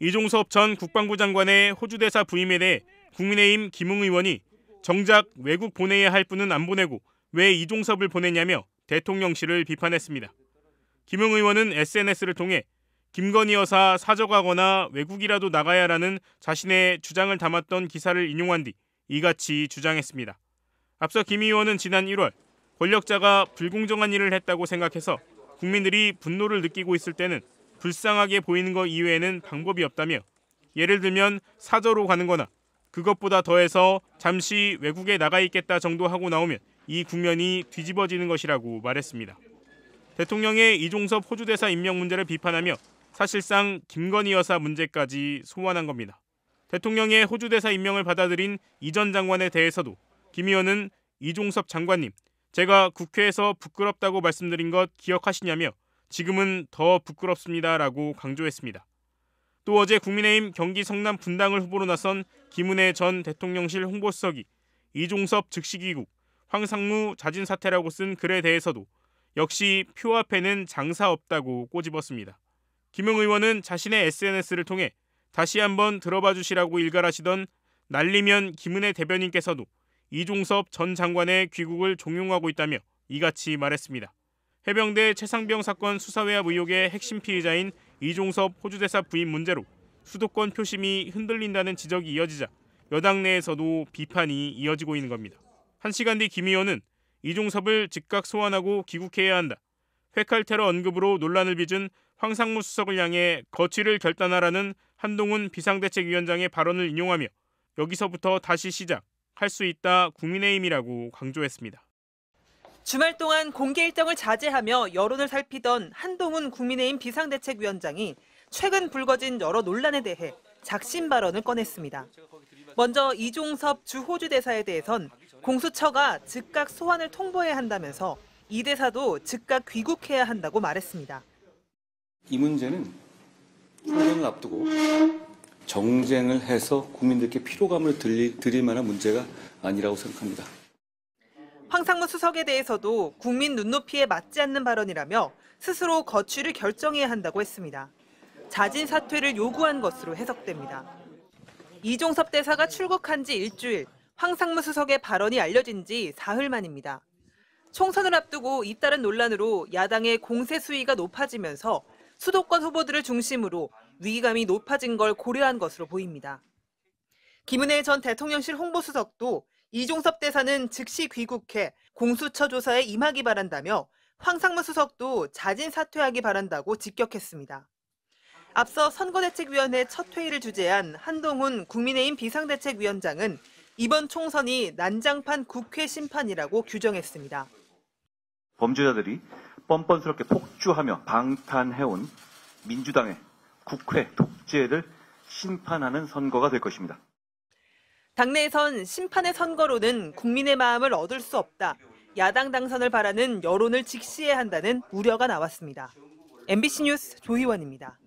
이종섭 전 국방부 장관의 호주 대사 부임에 대해 국민의힘 김웅 의원이 정작 외국 보내야 할 분은 안 보내고 왜 이종섭을 보냈냐며 대통령실을 비판했습니다. 김웅 의원은 SNS를 통해 김건희 여사 사적하거나 외국이라도 나가야라는 자신의 주장을 담았던 기사를 인용한 뒤 이같이 주장했습니다. 앞서 김 의원은 지난 1월 권력자가 불공정한 일을 했다고 생각해서 국민들이 분노를 느끼고 있을 때는 불쌍하게 보이는 것 이외에는 방법이 없다며 예를 들면 사저로 가는 거나 그것보다 더해서 잠시 외국에 나가 있겠다 정도 하고 나오면 이 국면이 뒤집어지는 것이라고 말했습니다. 대통령의 이종섭 호주 대사 임명 문제를 비판하며 사실상 김건희 여사 문제까지 소환한 겁니다. 대통령의 호주 대사 임명을 받아들인 이전 장관에 대해서도 김 의원은 이종섭 장관님, 제가 국회에서 부끄럽다고 말씀드린 것 기억하시냐며 지금은 더 부끄럽습니다라고 강조했습니다. 또 어제 국민의힘 경기 성남 분당을 후보로 나선 김은혜 전 대통령실 홍보수석이 이종섭 즉시기국, 황상무 자진 사퇴라고 쓴 글에 대해서도 역시 표 앞에는 장사 없다고 꼬집었습니다. 김용 의원은 자신의 SNS를 통해 다시 한번 들어봐 주시라고 일갈하시던 날리면 김은혜 대변인께서도 이종섭 전 장관의 귀국을 종용하고 있다며 이같이 말했습니다. 해병대 최상병 사건 수사외압 의혹의 핵심 피해자인 이종섭 호주대사 부인 문제로 수도권 표심이 흔들린다는 지적이 이어지자 여당 내에서도 비판이 이어지고 있는 겁니다. 한 시간 뒤 김 의원은 이종섭을 즉각 소환하고 귀국해야 한다. 회칼 테러 언급으로 논란을 빚은 황상무 수석을 향해 거취를 결단하라는 한동훈 비상대책위원장의 발언을 인용하며 여기서부터 다시 시작 할수 있다 국민의힘이라고 강조했습니다. 주말 동안 공개 일정을 자제하며 여론을 살피던 한동훈 국민의힘 비상대책위원장이 최근 불거진 여러 논란에 대해 작심 발언을 꺼냈습니다. 먼저 이종섭 주호주 대사에 대해선 공수처가 즉각 소환을 통보해야 한다면서 이 대사도 즉각 귀국해야 한다고 말했습니다. 이 문제는 총선을 앞두고 정쟁을 해서 국민들께 피로감을 드릴 만한 문제가 아니라고 생각합니다. 황상무 수석에 대해서도 국민 눈높이에 맞지 않는 발언이라며 스스로 거취를 결정해야 한다고 했습니다. 자진 사퇴를 요구한 것으로 해석됩니다. 이종섭 대사가 출국한 지 일주일, 황상무 수석의 발언이 알려진 지 사흘 만입니다. 총선을 앞두고 잇따른 논란으로 야당의 공세 수위가 높아지면서 수도권 후보들을 중심으로 위기감이 높아진 걸 고려한 것으로 보입니다. 김은혜 전 대통령실 홍보수석도 이종섭 대사는 즉시 귀국해 공수처 조사에 임하기 바란다며 황상무 수석도 자진 사퇴하기 바란다고 직격했습니다. 앞서 선거대책위원회 첫 회의를 주재한 한동훈 국민의힘 비상대책위원장은 이번 총선이 난장판 국회 심판이라고 규정했습니다. 범죄자들이 뻔뻔스럽게 폭주하며 방탄해온 민주당의 국회 독재를 심판하는 선거가 될 것입니다. 당내에선 심판의 선거로는 국민의 마음을 얻을 수 없다. 야당 당선을 바라는 여론을 직시해야 한다는 우려가 나왔습니다. MBC 뉴스 조희원입니다.